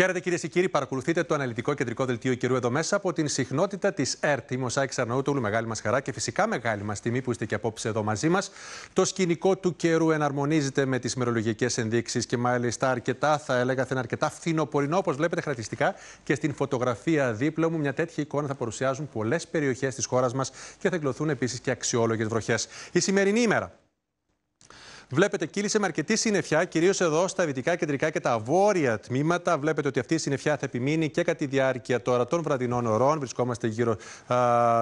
Χαίρετε κυρίες και κύριοι, παρακολουθείτε το αναλυτικό κεντρικό δελτίο καιρού εδώ μέσα από την συχνότητα της ΕΡΤ. Είμαι ο Σάιξ μεγάλη μας χαρά και φυσικά μεγάλη μας τιμή που είστε και απόψε εδώ μαζί μας. Το σκηνικό του καιρού εναρμονίζεται με τις μερολογικές ενδείξεις και μάλιστα αρκετά, θα έλεγα, θα είναι αρκετά φθινοπορεινό όπως βλέπετε χαρακτηριστικά και στην φωτογραφία δίπλα μου. Μια τέτοια εικόνα θα παρουσιάζουν πολλές περιοχές της χώρας μας και θα εκλωθούν επίσης και αξιόλογες βροχές. Η σημερινή ημέρα βλέπετε, κύλησε με αρκετή συννεφιά, κυρίως εδώ στα δυτικά, κεντρικά και τα βόρεια τμήματα. Βλέπετε ότι αυτή η συννεφιά θα επιμείνει και κατά τη διάρκεια τώρα των βραδινών ωρών. Βρισκόμαστε γύρω α,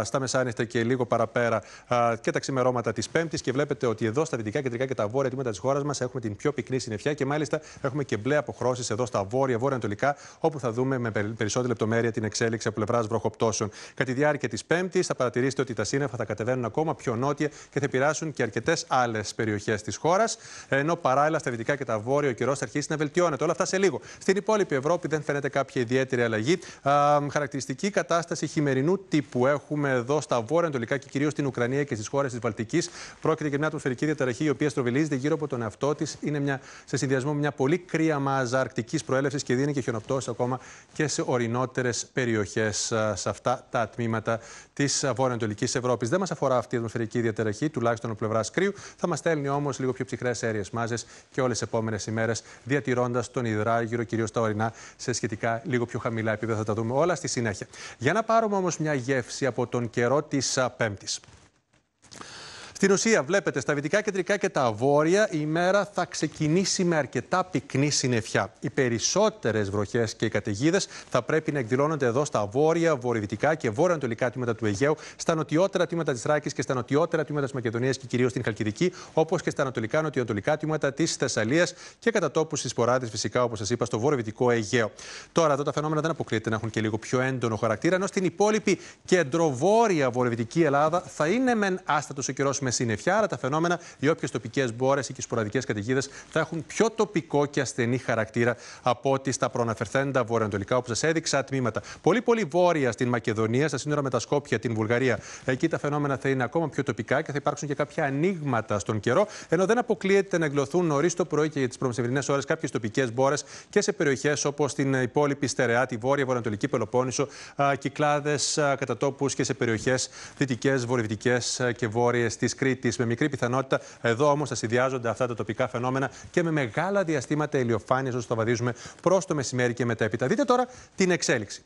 στα μεσάνυχτα και λίγο παραπέρα α, και τα ξημερώματα της Πέμπτης. Και βλέπετε ότι εδώ στα δυτικά, κεντρικά και τα βόρεια τμήματα της χώρας μας έχουμε την πιο πυκνή συννεφιά και μάλιστα έχουμε και μπλε αποχρώσεις εδώ στα βόρεια, βόρεια-ανατολικά, όπου θα δούμε με περισσότερη λεπτομέρεια την εξέλιξη από πλευράς βροχοπτώσεων. Κατά τη διάρκεια της Πέμπτης θα παρατηρήσετε ότι τα σύννεφα θα κατεβαίνουν ακόμα πιο νότια και θα επηρεάσουν και αρκετές άλλες περιοχές της χώρας χώρας, ενώ παράλληλα στα δυτικά και τα βόρεια ο καιρός θα αρχίσει να βελτιώνεται. Όλα αυτά σε λίγο. Στην υπόλοιπη Ευρώπη δεν φαίνεται κάποια ιδιαίτερη αλλαγή. Α, χαρακτηριστική κατάσταση χειμερινού τύπου έχουμε εδώ στα βόρεια ανατολικά και κυρίως στην Ουκρανία και στις χώρες της Βαλτικής. Πρόκειται για μια ατμοσφαιρική διαταραχή η οποία στροβιλίζεται γύρω από τον εαυτό της. Είναι μια, σε συνδυασμό μια πολύ κρύα μάζα αρκτική προέλευσης και δίνει και χιονοπτώσεις ακόμα και σε ορεινότερες περιοχές σε αυτά τα τμήματα της βορεια Ευρώπης. Δεν μας αφορά αυτή η ατμοσφαιρική διαταραχή, τουλάχιστον από πλευράς κρύου. Θα μας στέλνει όμως λίγο πιο ψυχρές αέριε μάζες και όλες τις επόμενες ημέρες, διατηρώντας τον υδράγυρο κυρίως τα ορεινά σε σχετικά λίγο πιο χαμηλά επίπεδα. Θα τα δούμε όλα στη συνέχεια. Για να πάρουμε όμως μια γεύση από τον καιρό της Πέμπτης. Στην ουσία, βλέπετε, στα βυτικά, κεντρικά και τα βόρεια η ημέρα θα ξεκινήσει με αρκετά πυκνή συννεφιά. Οι περισσότερες βροχές και οι καταιγίδες θα πρέπει να εκδηλώνονται εδώ στα βόρεια, βορειοδυτικά και βόρεια-ανατολικά τμήματα του Αιγαίου, στα νοτιότερα τμήματα της Ράκη και στα νοτιότερα τμήματα της Μακεδονίας και κυρίως στην Χαλκιδική, όπως και στα ανατολικά-νοτιοανατολικά τμήματα της Θεσσαλίας και κατά τόπους στι ποράδε, φυσικά, όπως σας είπα, στο βορειοδυτικό Αιγαίο. Τώρα, εδώ τα φαινόμενα δεν αποκλείεται να έχουν και λίγο πιο έντονο χαρακτήρα, ενώ στην υπόλοιπη κεντροβόρεια βορειοδυτική Ελλάδα θα είναι μεν άστατος ο καιρός με συννεφιά, άρα τα φαινόμενα, οι όποιες τοπικές μπόρες ή και σποραδικές καταιγίδες θα έχουν πιο τοπικό και ασθενή χαρακτήρα από ότι στα προαναφερθέντα βορειοανατολικά, όπω σας έδειξα, τμήματα. Πολύ, πολύ βόρεια στην Μακεδονία, στα σύνορα με τα Σκόπια, την Βουλγαρία. Εκεί τα φαινόμενα θα είναι ακόμα πιο τοπικά και θα υπάρξουν και κάποια ανοίγματα στον καιρό, ενώ δεν αποκλείεται να εγκλωθούν νωρίς το πρωί και για τις προμεσημερινέ ώρες κάποιες τοπικές μπόρες και σε περιοχές όπως την υπόλοιπη Στερεά, τη Βόρεια, Βορειοανατολική Πελοπόννησο, κυκλάδε κατά τόπου και σε περιοχές δυτικές, βορειοδυτικές και βόρειες της Κρήτης με μικρή πιθανότητα. Εδώ όμως θα συνδυάζονται αυτά τα τοπικά φαινόμενα και με μεγάλα διαστήματα ηλιοφάνειας όσο το βαδίζουμε προς το μεσημέρι και μετέπειτα. Δείτε τώρα την εξέλιξη.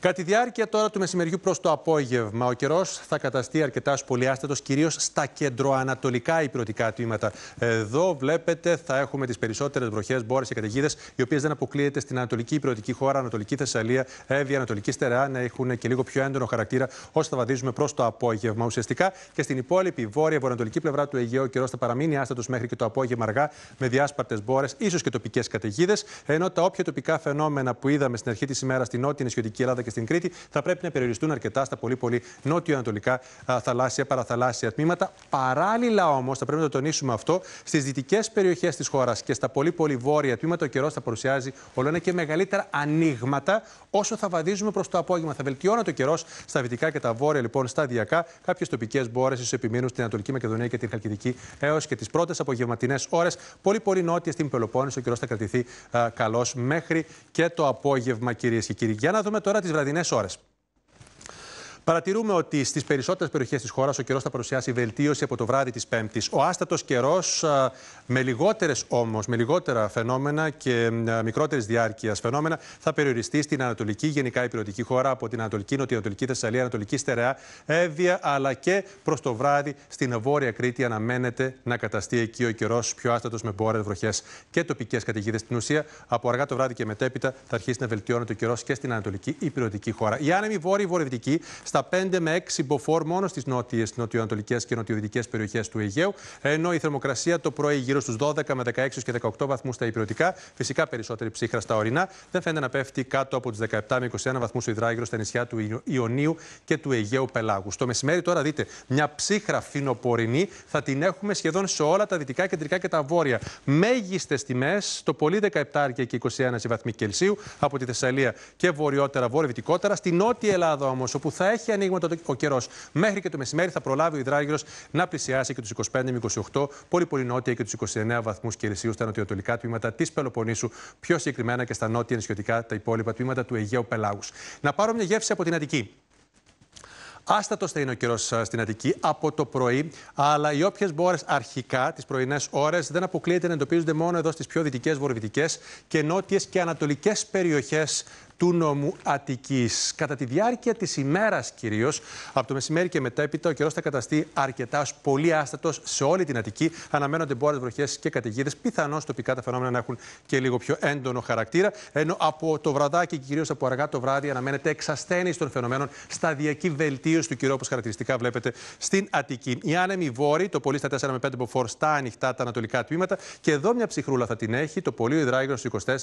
Κατά τη διάρκεια τώρα του μεσημεριού προς το απόγευμα, ο καιρός θα καταστεί αρκετά σπολιάστατο, κυρίως στα κεντροανατολικά υπηρετικά τμήματα. Εδώ βλέπετε θα έχουμε τις περισσότερες βροχές, μπόρες και καταιγίδες, οι οποίες δεν αποκλείεται στην ανατολική υπηρετική χώρα, ανατολική Θεσσαλία, Εύη, ανατολική Στερεά, να έχουν και λίγο πιο έντονο χαρακτήρα, όσο θα βαδίζουμε προς το απόγευμα. Ουσιαστικά και στην υπόλοιπη βόρεια, βορειοανατολική πλευρά του Αιγαίου, ο καιρός θα παραμείνει άστατος μέχρι και το απόγευμα αργά, με διάσπαρτες μπόρες, ίσως και τοπικές καταιγίδες, ενώ τα όποια τοπικά φαινόμενα που είδαμε στην αρχή της ημέρας στην νότια Ελλάδα και στην Κρήτη, θα πρέπει να περιοριστούν αρκετά στα πολύ πολύ νότιο-ανατολικά θαλάσσια, παραθαλάσσια τμήματα. Παράλληλα όμως, θα πρέπει να το τονίσουμε αυτό, στις δυτικές περιοχές της χώρας και στα πολύ πολύ βόρεια τμήματα ο καιρός θα παρουσιάζει όλο και μεγαλύτερα ανοίγματα όσο θα βαδίζουμε προς το απόγευμα. Θα βελτιώνεται το καιρός στα δυτικά και τα βόρεια λοιπόν σταδιακά. Κάποιες τοπικές μπόρες ίσως επιμείνουν στην Ανατολική Μακεδονία και την Χαλκιδική έως και τις πρώτες απογευματινές ώρες. Πολύ πολύ νότια στην Πελοπόννησο ο καιρός θα κρατηθεί καλός μέχρι και το απόγευμα, κυρίες και κύριοι. Για να δούμε τώρα Βραδινέ ώρες. Παρατηρούμε ότι στις περισσότερες περιοχές της χώρας ο καιρός θα παρουσιάσει βελτίωση από το βράδυ της Πέμπτης. Ο άστατος καιρός, με λιγότερες όμως, με λιγότερα φαινόμενα και μικρότερης διάρκειας φαινόμενα, θα περιοριστεί στην ανατολική γενικά υπηρετική χώρα, από την ανατολική, νοτιοανατολική Θεσσαλία, ανατολική στερεά, Εύβοια, αλλά και προς το βράδυ στην βόρεια Κρήτη αναμένεται να καταστεί εκεί ο καιρός πιο άστατος με μπόρες βροχές και τοπικές καταιγίδες. Στην ουσία, από αργά το βράδυ και μετέπειτα θα αρχίσει να βελτιώνεται ο καιρός και στην ανατολική υπηρετική χώρα. Η άνεμη βόρεια-βορειοδυτική στα 5 με 6 μποφόρ μόνο στις νότιες, νοτιοανατολικές και νοτιοδυτικές περιοχές του Αιγαίου, ενώ η θερμοκρασία το πρωί γύρω στους 12 με 16 και 18 βαθμούς στα υπηρετικά, φυσικά περισσότερη ψύχρα στα ορεινά, δεν φαίνεται να πέφτει κάτω από του 17 με 21 βαθμού ο υδράγυρο στα νησιά του Ιωνίου και του Αιγαίου Πελάγου. Στο μεσημέρι τώρα δείτε μια ψύχρα φινοπορεινή θα την έχουμε σχεδόν σε όλα τα δυτικά, κεντρικά και τα βόρεια. Μέγιστες τιμές, το πολύ 17 και 21 βαθμοί Κελσίου από τη Θεσσαλία και βορειότερα, βορειοδυτικότερα. Στη Νότια Ελλάδα όμως, όπου θα έχει ανοίγμα ο καιρός. Μέχρι και το μεσημέρι θα προλάβει ο υδράγυρο να πλησιάσει και τους 25 με 28, πολύ πολύ νότια και τους 29 βαθμούς Κελσίου στα νοτιοτολικά τμήματα της Πελοπονίσου, πιο συγκεκριμένα και στα νότια νησιωτικά τα υπόλοιπα τμήματα του Αιγαίου Πελάγους. Να πάρω μια γεύση από την Αττική. Άστατος θα είναι ο καιρός στην Αττική από το πρωί, αλλά οι όποιες μπόρες αρχικά τις πρωινές ώρες δεν αποκλείεται να εντοπίζονται μόνο εδώ στις πιο δυτικές, βορειοδυτικές και νότιες και ανατολικές περιοχές του νομού Αττικής. Κατά τη διάρκεια της ημέρας κυρίως, από το μεσημέρι και μετέπειτα, ο καιρό θα καταστεί αρκετάς πολύ άστατος σε όλη την Αττική. Αναμένονται μπόρες, βροχές και καταιγίδες. Πιθανώς τοπικά τα φαινόμενα να έχουν και λίγο πιο έντονο χαρακτήρα, ενώ από το βραδάκι και κυρίως από αργά το βράδυ αναμένεται εξασθένηση των φαινομένων, σταδιακή βελτίωση του καιρού όπω χαρακτηριστικά βλέπετε στην Αττική. Η άνεμη βόρη, το πολύ στα 4 με 5 μποφόρ στα ανοιχτά τα ανατολικά τμήματα και εδώ μια ψυχρούλα θα την έχει, το πολύ ο υδράγυρο 24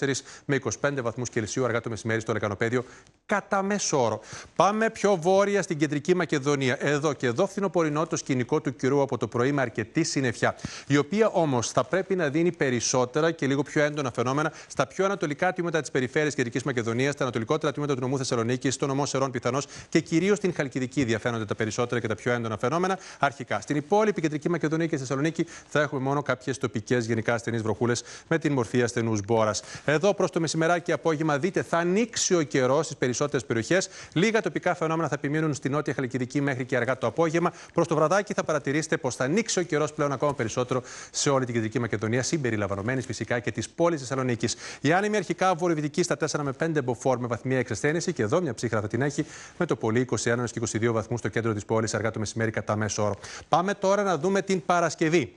με 25 βαθμούς Κελσίου αργά το μεσημέρι στο λεκανοπέδιο κατά μέσο όρο. Πάμε πιο βόρεια στην κεντρική Μακεδονία. Εδώ και εδώ φθινοπορεινό το σκηνικό του κυρού από το πρωί με αρκετή συννεφιά, η οποία όμως θα πρέπει να δίνει περισσότερα και λίγο πιο έντονα φαινόμενα στα πιο ανατολικά τμήματα της περιφέρειας κεντρικής Μακεδονίας, στα ανατολικότερα τμήματα του νομού Θεσσαλονίκη, στο νομό Σερών πιθανώς και κυρίως στην Χαλκιδική διαφαίνονται τα περισσότερα και τα πιο έντονα φαινόμενα αρχικά. Στην υπόλοιπη κεντρική Μακεδονία και Θεσσαλονίκη θα έχουμε μόνο κάποιες τοπικές γενικά ασθενείς βροχούλες με την μορφή ασθενούς μπόρας. Εδώ προς το μεσημεράκι απόγευμα δείτε θα ανοίξει ανοίξει ο καιρός στις περισσότερες περιοχές. Λίγα τοπικά φαινόμενα θα επιμείνουν στην Νότια Χαλκιδική μέχρι και αργά το απόγευμα. Προς το βραδάκι θα παρατηρήσετε πως θα ανοίξει ο καιρός πλέον ακόμα περισσότερο σε όλη την Κεντρική Μακεδονία, συμπεριλαμβανομένης φυσικά και της πόλης Θεσσαλονίκης. Η άνεμη αρχικά βορειοδυτική στα 4 με 5 μποφόρ με βαθμία εξασθένηση και εδώ μια ψύχρα θα την έχει με το πολύ 21 και 22 βαθμούς στο κέντρο της πόλης αργά το μεσημέρι κατά μέσο όρο. Πάμε τώρα να δούμε την Παρασκευή.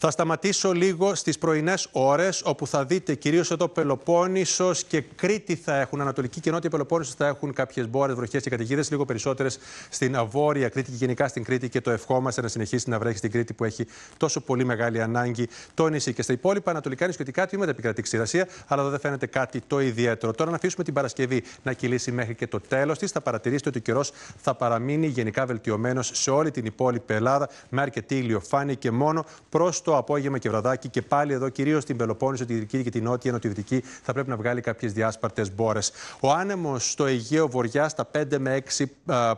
Θα σταματήσω λίγο στις πρωινές ώρες όπου θα δείτε κυρίως εδώ Πελοπόννησος και Κρήτη θα έχουν, Ανατολική και Νότια Πελοπόννησος θα έχουν κάποιες μπόρε βροχές και καταιγίδες, λίγο περισσότερες στην Βόρεια Κρήτη και γενικά στην Κρήτη και το ευχόμαστε να συνεχίσει να βρέχει στην Κρήτη που έχει τόσο πολύ μεγάλη ανάγκη το νησί. Και στα υπόλοιπα ανατολικά νησιωτικά τμήματα επικρατεί ξηρασία, αλλά εδώ δεν φαίνεται κάτι το ιδιαίτερο. Τώρα να αφήσουμε την Παρασκευή να κυλήσει μέχρι και το τέλος της. Θα παρατηρήσετε ότι ο καιρός θα παραμείνει γενικά βελτιωμένος σε όλη την υπόλοιπη Ελλάδα με αρκετή ηλιοφάνεια και μόνο προς το απόγευμα και βραδάκι και πάλι εδώ, κυρίως στην Πελοπόννησο, την Δυτική και την Νότια Νοτιοδυτική, θα πρέπει να βγάλει κάποιες διάσπαρτες μπόρες. Ο άνεμος στο Αιγαίο Βορειά στα 5 με 6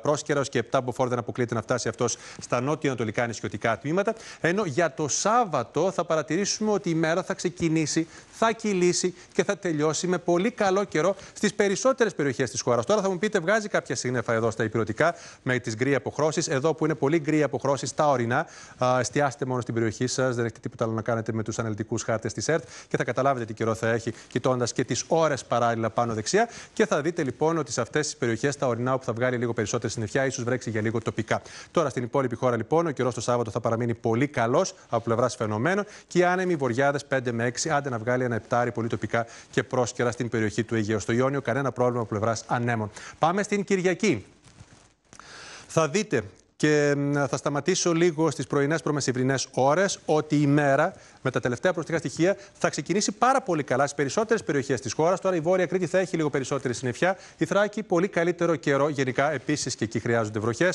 πρόσκαιρα και 7 μποφόρ δεν αποκλείεται να φτάσει αυτός στα νοτια ανατολικα νησιωτικά τμήματα. Ενώ για το Σάββατο θα παρατηρήσουμε ότι η μέρα θα ξεκινήσει, θα κυλήσει και θα τελειώσει με πολύ καλό καιρό στις περισσότερες περιοχές της χώρας. Τώρα θα μου πείτε, βγάζει κάποια σύννεφα εδώ στα υπηρετικά με τις γκρι αποχρώσεις. Εδώ που είναι πολύ γκρι αποχρώσεις, τα ορεινά. Εστιάστε μόνο στην περιοχή σας, δεν έχετε τίποτα άλλο να κάνετε με τους αναλυτικούς χάρτες της ΕΡΤ και θα καταλάβετε τι καιρό θα έχει κοιτώντας και τις ώρες παράλληλα πάνω δεξιά. Και θα δείτε λοιπόν ότι σε αυτές τις περιοχές τα ορεινά όπου θα βγάλει λίγο περισσότερη συννεφιά, ίσως βρέξει για λίγο τοπικά. Τώρα στην υπόλοιπη χώρα λοιπόν ο καιρός το Σάββατο θα παραμείνει πολύ καλός από πλευράς φαινομένων και οι άνεμοι βορειάδε 5 με 6, άντε να βγάλει ένα επτάρι πολύ τοπικά και πρόσκαιρα στην περιοχή του Αιγαίου. Στο Ιόνιο κανένα πρόβλημα από πλευράς ανέμων. Πάμε στην Κυριακή. Θα δείτε και θα σταματήσω λίγο στις πρωινές προμεσηβρινές ώρες ότι η μέρα με τα τελευταία προστικά στοιχεία, θα ξεκινήσει πάρα πολύ καλά στις περισσότερες περιοχές της χώρας. Τώρα η Βόρεια Κρήτη θα έχει λίγο περισσότερη συννεφιά. Η Θράκη πολύ καλύτερο καιρό γενικά. Επίσης και εκεί χρειάζονται βροχές.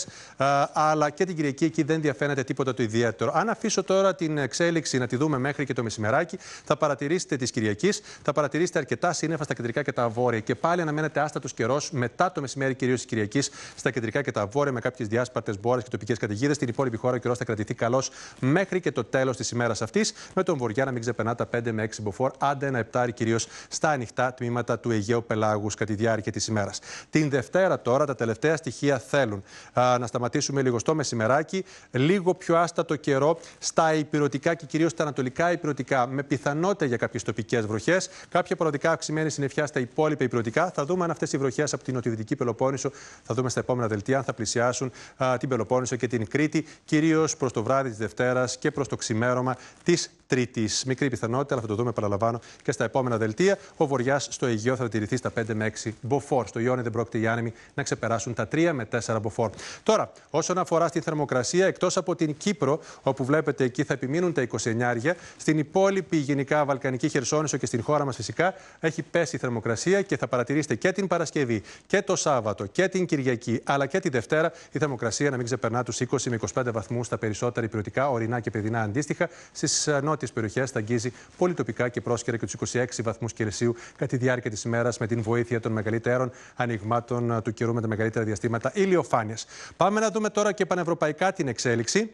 Αλλά και την Κυριακή εκεί δεν διαφαίνεται τίποτα το ιδιαίτερο. Αν αφήσω τώρα την εξέλιξη να τη δούμε μέχρι και το μεσημεράκι, θα παρατηρήσετε της Κυριακής, θα παρατηρήσετε αρκετά σύννεφα στα κεντρικά και τα βόρεια. Και πάλι αναμένεται άστατος καιρός μετά το μεσημέρι, κυρίως της Κυριακής, στα κεντρικά και τα βόρεια με κάποιες διάσπαρτες μπόρες και τοπικές καταιγίδες. Στην υπόλοιπη χώρα ο καιρός θα κρατηθεί καλός μέχρι και το τέλος της ημέρας αυτής με τον Βοριά να μην ξεπερνά τα 5 με 6 μποφόρ, άντε ένα επτάρι κυρίως στα ανοιχτά τμήματα του Αιγαίου Πελάγους κατά τη διάρκεια της ημέρας. Την Δευτέρα τώρα τα τελευταία στοιχεία θέλουν α, να σταματήσουμε λίγο στο μεσημεράκι, λίγο πιο άστατο καιρό στα υπηρετικά και κυρίως στα ανατολικά υπηρετικά, με πιθανότητα για κάποιες τοπικές βροχές, κάποια προοδικά αυξημένη συννεφιά στα υπόλοιπα υπηρετικά. Θα δούμε αν αυτές οι βροχές από την νοτιοδυτική Πελοπόννησο θα δούμε στα επόμενα δελτία αν θα πλησιάσουν α, την Πελοπόννησο και την Κρήτη, κυρίως προς το βράδυ της Δευτέρας και προς το ξημέρωμα της Τρίτης. Μικρή πιθανότητα, αλλά θα το δούμε, παραλαμβάνω, και στα επόμενα δελτία. Ο Βορειά στο Αιγαίο θα τηρηθεί στα 5 με 6 μποφόρ. Στο Ιόνι δεν πρόκειται οι άνεμοι να ξεπεράσουν τα 3 με 4 μποφόρ. Τώρα, όσον αφορά στη θερμοκρασία, εκτός από την Κύπρο, όπου βλέπετε εκεί θα επιμείνουν τα 29 άρια, στην υπόλοιπη γενικά Βαλκανική Χερσόνησο και στην χώρα μας φυσικά έχει πέσει η θερμοκρασία και θα παρατηρήσετε και την Παρασκευή και το Σάββατο και την Κυριακή, αλλά και τη Δευτέρα η θερμοκρασία να μην ξεπερνά τους 20 με 25 βαθμούς στα περισσότερα υπηρετικά, ορεινά και παιδινά αντίστοιχα στις ε, νότιε νότιες περιοχές θα αγγίζει πολυτοπικά και πρόσκαιρα και του 26 βαθμούς Κελσίου κατά τη διάρκεια της ημέρας με την βοήθεια των μεγαλύτερων ανοιγμάτων του καιρού με τα μεγαλύτερα διαστήματα ηλιοφάνειας. Πάμε να δούμε τώρα και πανευρωπαϊκά την εξέλιξη.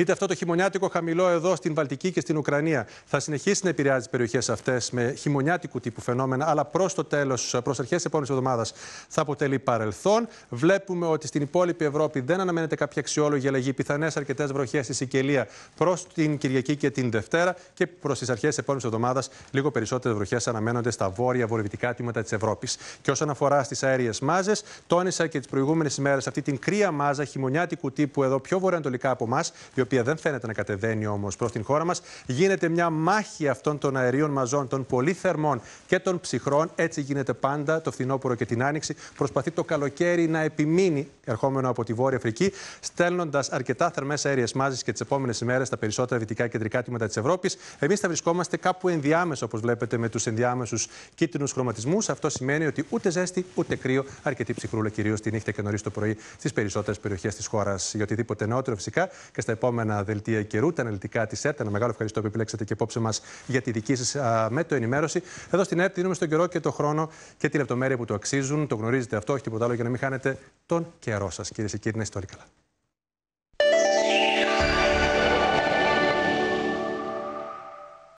Είτε αυτό το χειμωνιάτικο χαμηλό εδώ στην Βαλτική και στην Ουκρανία. Θα συνεχίσει να επηρεάζει τι περιοχές αυτές με χειμωνιάτικου τύπου φαινόμενα, αλλά προς το τέλος, προς αρχές της επόμενης εβδομάδας, θα αποτελεί παρελθόν. Βλέπουμε ότι στην υπόλοιπη Ευρώπη δεν αναμένεται κάποια αξιόλογη αλλαγή. Πιθανές αρκετές βροχές στη Σικελία προς την Κυριακή και την Δευτέρα και προς τις αρχές της επόμενης εβδομάδας λίγο περισσότερες βροχές αναμένονται στα βόρεια βορειοδυτικά τμήματα της Ευρώπης. Και όσον αφορά στις αέριες μάζες, τόνισα και τις προηγούμενες ημέρες αυτή την κρύα μάζα χειμωνιάτικου τύπου εδώ πιο βορειοανατολικά από εμάς, οποία δεν φαίνεται να κατεβαίνει όμως προς την χώρα μας, γίνεται μια μάχη αυτών των αερίων μαζών, των πολύ θερμών και των ψυχρών. Έτσι γίνεται πάντα το φθινόπωρο και την άνοιξη. Προσπαθεί το καλοκαίρι να επιμείνει, ερχόμενο από τη Βόρεια Αφρική, στέλνοντας αρκετά θερμές αέριες μάζες και τις επόμενες ημέρες στα περισσότερα δυτικά και κεντρικά τμήματα της Ευρώπης. Εμείς θα βρισκόμαστε κάπου ενδιάμεσα, όπως βλέπετε, με τους ενδιάμεσους κίτρινους χρωματισμούς. Αυτό σημαίνει ότι ούτε ζέστη ούτε κρύο, αρκετή ψυχρούλα κυρίως τη νύχτα και νωρίς το πρωί στις περισσότερες περιοχές της χώρας. Για οτιδήποτε νεότερο φυσικά και στα επόμενα ένα δελτία καιρού, τα αναλυτικά της ΕΡΤ. Ένα μεγάλο ευχαριστώ που επιλέξατε και απόψε μας για τη δική σας ενημέρωση. Εδώ στην ΕΡΤ δίνουμε στον καιρό και το χρόνο και τη λεπτομέρεια που του αξίζουν. Το γνωρίζετε αυτό, όχι τίποτα άλλο, για να μην χάνετε τον καιρό σας, κυρίες και κύριοι, να είστε όλοι καλά.